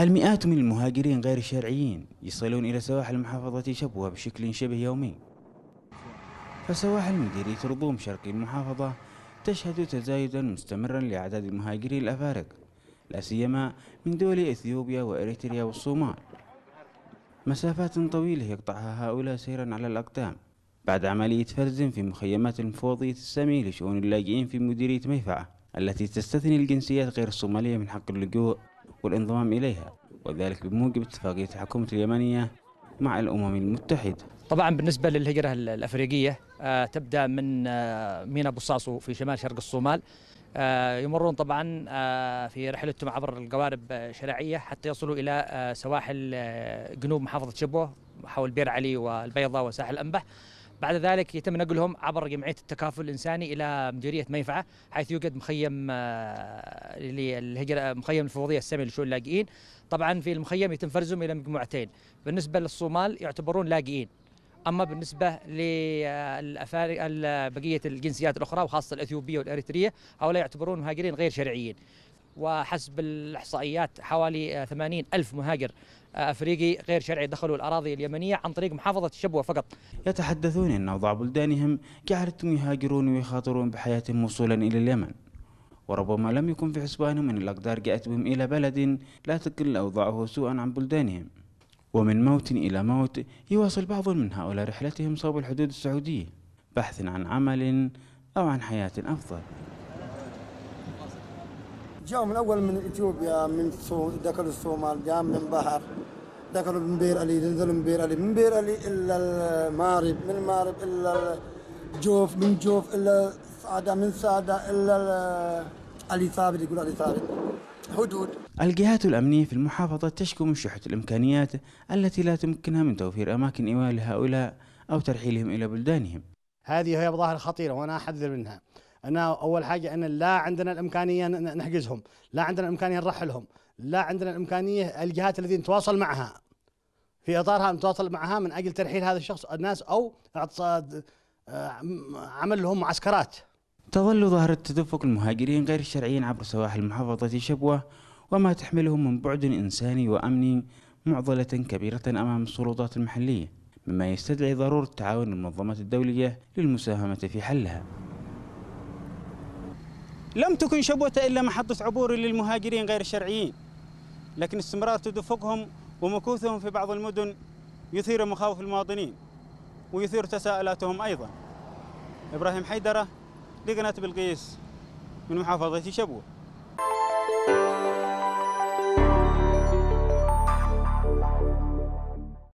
المئات من المهاجرين غير الشرعيين يصلون إلى سواحل محافظة شبوة بشكل شبه يومي فسواحل مديرية رضوم شرق المحافظة تشهد تزايدا مستمرا لأعداد المهاجرين الأفارقة لا سيما من دول إثيوبيا وإريتريا والصومال مسافات طويلة يقطعها هؤلاء سيرا على الأقدام بعد عملية فرز في مخيمات المفوضية السامية لشؤون اللاجئين في مديرية ميفعة التي تستثني الجنسيات غير الصومالية من حق اللجوء والانضمام إليها وذلك بموجب اتفاقية الحكومة اليمنية مع الأمم المتحدة طبعا بالنسبة للهجرة الأفريقية آه، تبدأ من آه، ميناء بوصاصو في شمال شرق الصومال آه، يمرون طبعا في رحلتهم عبر القوارب الشراعية حتى يصلوا إلى سواحل جنوب محافظة شبوة حول بير علي والبيضة وساحل أنبه بعد ذلك يتم نقلهم عبر جمعية التكافل الإنساني إلى مديرية ميفعة حيث يوجد مخيم آه، للهجرة مخيم الفوضية السامي لشؤون اللاجئين طبعا في المخيم يتم فرزهم إلى مجموعتين بالنسبة للصومال يعتبرون لاجئين اما بالنسبه لبقيه الجنسيات الاخرى وخاصه الاثيوبيه والاريتريه هؤلاء يعتبرون مهاجرين غير شرعيين وحسب الإحصائيات حوالي 80 آه، ألف مهاجر آه، أفريقي غير شرعي دخلوا الأراضي اليمنية عن طريق محافظة الشبوة فقط يتحدثون أن أوضاع بلدانهم جعلتهم يهاجرون ويخاطرون بحياتهم وصولا إلى اليمن وربما لم يكن في حسبانهم أن الأقدار جاءت بهم إلى بلد لا تقل أوضاعه سوءا عن بلدانهم ومن موت إلى موت يواصل بعض من هؤلاء رحلتهم صوب الحدود السعودية بحثا عن عمل أو عن حياة أفضل جاءوا من اول من اثيوبيا من دخلوا الصومال جاء من بحر دخلوا من بير علي نزلوا من بير علي من بير علي الا المارب من المارب الا جوف من جوف الا سعده من سعده الا علي ثابت يقول علي ثابت حدود الجهات الأمنية في المحافظة تشكو من شحة الإمكانيات التي لا تمكنها من توفير أماكن إيواء لهؤلاء أو ترحيلهم إلى بلدانهم هذه هي مظاهر خطيرة وأنا أحذر منها انا اول حاجه ان لا عندنا الامكانيه نحجزهم لا عندنا الامكانيه نرحلهم لا عندنا الامكانيه الجهات التي نتواصل معها في اطارها نتواصل معها من اجل ترحيل هذا الشخص الناس او آه، عمل لهم معسكرات تظل ظاهرة تدفق المهاجرين غير الشرعيين عبر سواحل محافظة شبوة وما تحمله من بعد إنساني وأمني معضلة كبيرة أمام السلطات المحلية مما يستدعي ضرورة تعاون المنظمات الدولية للمساهمة في حلها لم تكن شبوة إلا محطة عبور للمهاجرين غير الشرعيين لكن استمرار تدفقهم ومكوثهم في بعض المدن يثير مخاوف المواطنين ويثير تساؤلاتهم أيضا إبراهيم حيدرة لقناة بلقيس من محافظة شبوة